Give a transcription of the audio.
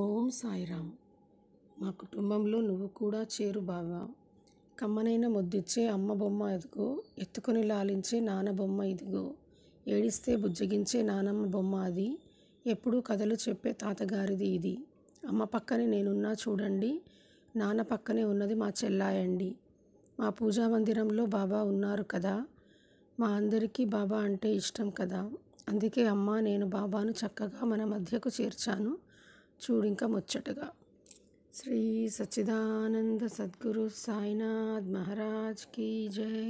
ఓం సాయిరామ్ మా కుటుంబంలో నువ్వు కూడా చేరు బావా కమ్మనైన ముద్దిచ్చే అమ్మ బొమ్మ ఇదిగో ఎత్తుకొని లాలించే నాన్న బొమ్మ ఇదిగో ఏడిస్తే బుజ్జగించే నానమ్మ బొమ్మ అది ఎప్పుడూ కథలు చెప్పే తాతగారిది ఇది అమ్మ పక్కనే నేనున్నా చూడండి నాన్న పక్కనే ఉన్నది మా చెల్లాయండి మా పూజా మందిరంలో బాబా ఉన్నారు కదా మా అందరికీ బాబా అంటే ఇష్టం కదా అందుకే అమ్మ నేను బాబాను చక్కగా మన మధ్యకు చేర్చాను చూడింక ముచ్చటగా శ్రీ సచ్చిదానంద సద్గురు సాయినాథ్ మహారాజ్ కీ జై